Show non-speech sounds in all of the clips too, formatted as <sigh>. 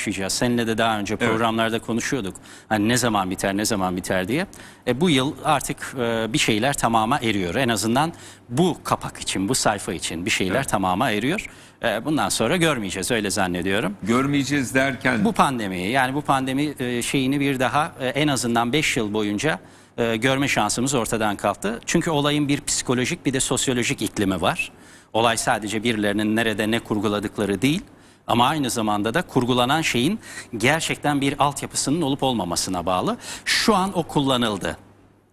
başlayacağız. Seninle de daha önce programlarda evet. konuşuyorduk. Hani ne zaman biter, ne zaman biter diye. E, bu yıl artık e, bir şeyler tamama eriyor. En azından bu kapak için, bu sayfa için bir şeyler evet. tamama eriyor. E, bundan sonra görmeyeceğiz öyle zannediyorum. Görmeyeceğiz derken? Bu pandemiyi yani bu pandemi e, şeyini bir daha e, en azından 5 yıl boyunca e, görme şansımız ortadan kalktı. Çünkü olayın bir psikolojik bir de sosyolojik iklimi var. Olay sadece birilerinin nerede ne kurguladıkları değil ama aynı zamanda da kurgulanan şeyin gerçekten bir altyapısının olup olmamasına bağlı. Şu an o kullanıldı.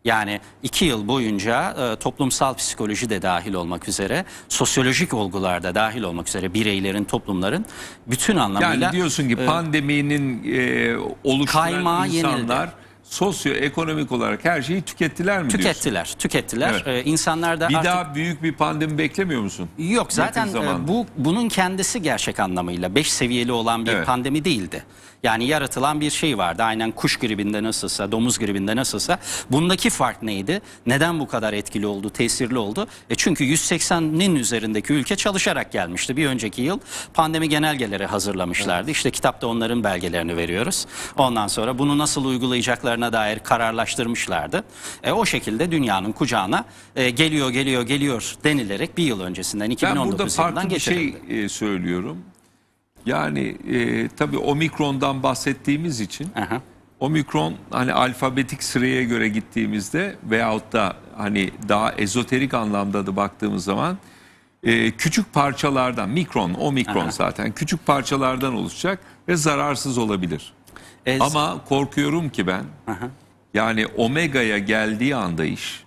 Yani iki yıl boyunca e, toplumsal psikoloji de dahil olmak üzere, sosyolojik olgularda dahil olmak üzere bireylerin, toplumların bütün anlamıyla... Yani diyorsun ki e, pandeminin e, oluşturan insanlar... Yenildi sosyoekonomik olarak her şeyi tükettiler mi diyorsun? Tükettiler, tükettiler. Evet. Ee, da Bir artık... daha büyük bir pandemi beklemiyor musun? Yok zaten e, bu bunun kendisi gerçek anlamıyla 5 seviyeli olan bir Evet. pandemi değildi. Yani yaratılan bir şey vardı. Aynen kuş gribinde nasılsa, domuz gribinde nasılsa. Bundaki fark neydi? Neden bu kadar etkili oldu, tesirli oldu? E çünkü 180'nin üzerindeki ülke çalışarak gelmişti. Bir önceki yıl pandemi genelgeleri hazırlamışlardı. İşte kitapta onların belgelerini veriyoruz. Ondan sonra bunu nasıl uygulayacaklar? olacaklarına dair kararlaştırmışlardı. E, o şekilde dünyanın kucağına e, geliyor geliyor geliyor denilerek bir yıl öncesinden 2019 yılından geçirildi. Ben burada farklı bir şey e, söylüyorum. Yani e, tabii omikrondan bahsettiğimiz için Aha. omikron hani alfabetik sıraya göre gittiğimizde veyahut da hani daha ezoterik anlamda da baktığımız zaman e, küçük parçalardan mikron, omikron Aha. zaten küçük parçalardan oluşacak ve zararsız olabilir. Ez... Ama korkuyorum ki ben Aha. yani omega'ya geldiği anda iş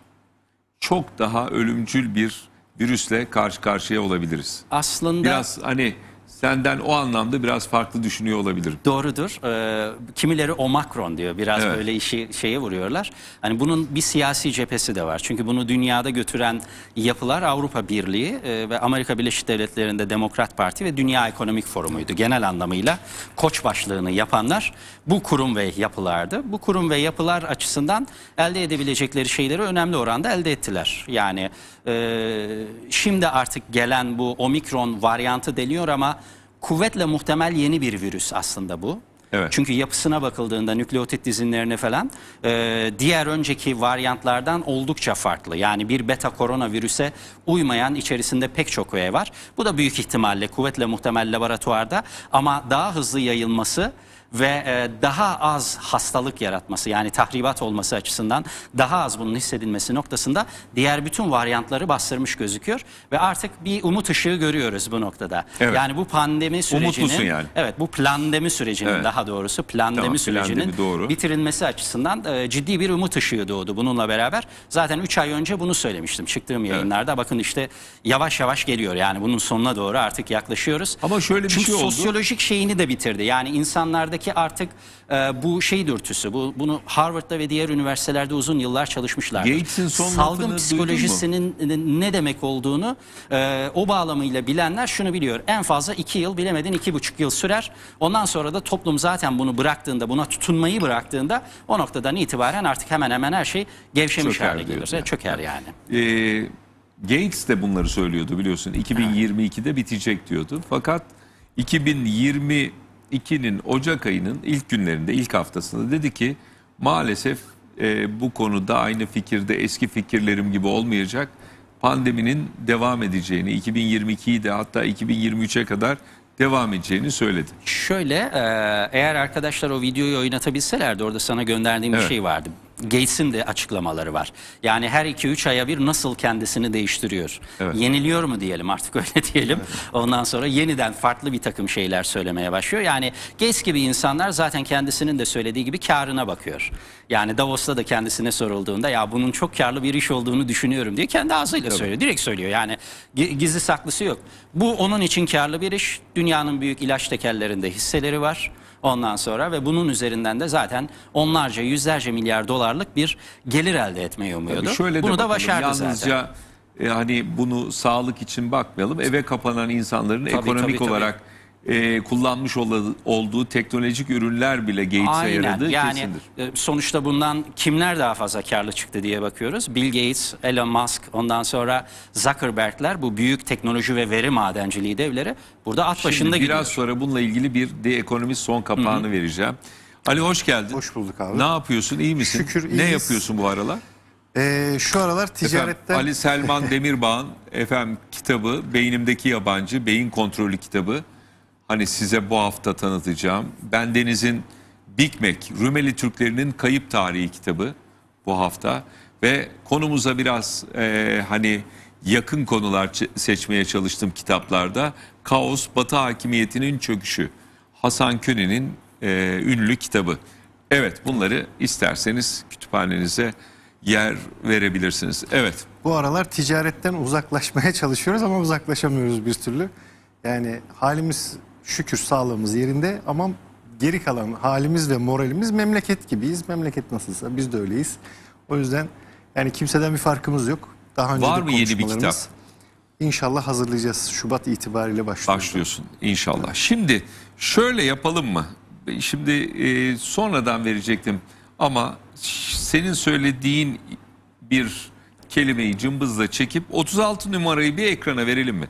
çok daha ölümcül bir virüsle karşı karşıya olabiliriz. Aslında biraz hani senden o anlamda biraz farklı düşünüyor olabilirim. Doğrudur. Ee, kimileri o Macron diyor. Biraz Evet. böyle işi şeye vuruyorlar. Hani bunun bir siyasi cephesi de var. Çünkü bunu dünyada götüren yapılar Avrupa Birliği e, ve Amerika Birleşik Devletleri'nde Demokrat Parti ve Dünya Ekonomik Forumu'ydu. Genel anlamıyla koç başlığını yapanlar bu kurum ve yapılardı. Bu kurum ve yapılar açısından elde edebilecekleri şeyleri önemli oranda elde ettiler. Yani e, şimdi artık gelen bu omikron varyantı deniyor ama kuvvetle muhtemel yeni bir virüs aslında bu. Evet. Çünkü yapısına bakıldığında nükleotit dizinlerine falan e, diğer önceki varyantlardan oldukça farklı. Yani bir beta koronavirüse uymayan içerisinde pek çok öğe var. Bu da büyük ihtimalle kuvvetle muhtemel laboratuvarda ama daha hızlı yayılması ve e, daha az hastalık yaratması yani tahribat olması açısından daha az bunun hissedilmesi noktasında diğer bütün varyantları bastırmış gözüküyor ve artık bir umut ışığı görüyoruz bu noktada. Evet. Yani bu pandemi sürecinin yani. Evet bu plandemi sürecinin evet. daha doğrusu plandemi tamam, sürecinin plandemi, doğru. bitirilmesi açısından e, ciddi bir umut ışığı doğdu bununla beraber. Zaten 3 ay önce bunu söylemiştim çıktığım yayınlarda. Evet. Bakın işte yavaş yavaş geliyor yani bunun sonuna doğru artık yaklaşıyoruz. Ama şöyle bir Çünkü şey oldu. çünkü sosyolojik şeyini de bitirdi. Yani insanlardaki insandaki artık e, bu şey dürtüsü. Bu, bunu Harvard'da ve diğer üniversitelerde uzun yıllar çalışmışlar. Gates'in son Salgın psikolojisinin ne demek olduğunu e, o bağlamıyla bilenler şunu biliyor. En fazla iki yıl bilemedin iki buçuk yıl sürer. Ondan sonra da toplum zaten bunu bıraktığında buna tutunmayı bıraktığında o noktadan itibaren artık hemen hemen her şey gevşemiş çöker hale gelir. Yani. Çöker yani. Ee, Gates de bunları söylüyordu biliyorsun. 2022'de bitecek diyordu. Fakat 2020 2002'nin Ocak ayının ilk günlerinde, ilk haftasında dedi ki maalesef e, bu konuda aynı fikirde eski fikirlerim gibi olmayacak. Pandeminin devam edeceğini, 2022'yi de hatta 2023'e kadar devam edeceğini söyledi. Şöyle e, eğer arkadaşlar o videoyu oynatabilselerdi orada sana gönderdiğim evet. bir şey vardı. Gates'in de açıklamaları var. Yani her 2-3 aya bir nasıl kendisini değiştiriyor. Evet. Yeniliyor mu diyelim artık öyle <laughs> diyelim. Evet. Ondan sonra yeniden farklı bir takım şeyler söylemeye başlıyor. Yani Gates gibi insanlar zaten kendisinin de söylediği gibi karına bakıyor. Yani Davos'ta da kendisine sorulduğunda ya bunun çok karlı bir iş olduğunu düşünüyorum diye kendi ağzıyla Tabii. söylüyor. Direkt söylüyor yani gizli saklısı yok. Bu onun için karlı bir iş. Dünyanın büyük ilaç tekerlerinde hisseleri var ondan sonra ve bunun üzerinden de zaten onlarca yüzlerce milyar dolarlık bir gelir elde etmeyi umuyordu. şöyle Bunu bakalım. da başardı Yalnızca... zaten. Yani bunu sağlık için bakmayalım. Eve kapanan insanların tabii, ekonomik tabii, olarak e, kullanmış ol, olduğu teknolojik ürünler bile Gates'e Aynen. yani, kesindir. E, sonuçta bundan kimler daha fazla karlı çıktı diye bakıyoruz. Bill Gates, Elon Musk, ondan sonra Zuckerberg'ler bu büyük teknoloji ve veri madenciliği devleri burada at Şimdi başında biraz sonra bununla ilgili bir The Economist son kapağını Hı -hı. vereceğim. Ali hoş geldin. Hoş bulduk abi. Ne yapıyorsun? İyi misin? Şükür iyiyiz. Ne yapıyorsun bu aralar? Ee, şu aralar ticaretten... Efendim, Ali Selman <laughs> Demirbağ'ın efendim kitabı Beynimdeki Yabancı, Beyin Kontrolü kitabı hani size bu hafta tanıtacağım. Ben Deniz'in Big Rumeli Türklerinin Kayıp Tarihi kitabı bu hafta ve konumuza biraz e, hani yakın konular seçmeye çalıştım kitaplarda. Kaos, Batı Hakimiyeti'nin Çöküşü, Hasan Köne'nin e, ünlü kitabı. Evet bunları isterseniz kütüphanenize yer verebilirsiniz. Evet. Bu aralar ticaretten uzaklaşmaya çalışıyoruz ama uzaklaşamıyoruz bir türlü. Yani halimiz şükür sağlığımız yerinde ama geri kalan halimiz ve moralimiz memleket gibiyiz. Memleket nasılsa biz de öyleyiz. O yüzden yani kimseden bir farkımız yok. Daha önce Var mı yeni bir kitap? İnşallah hazırlayacağız. Şubat itibariyle başlıyoruz. Başlıyorsun inşallah. Şimdi şöyle yapalım mı? Şimdi e, sonradan verecektim ama senin söylediğin bir kelimeyi cımbızla çekip 36 numarayı bir ekrana verelim mi?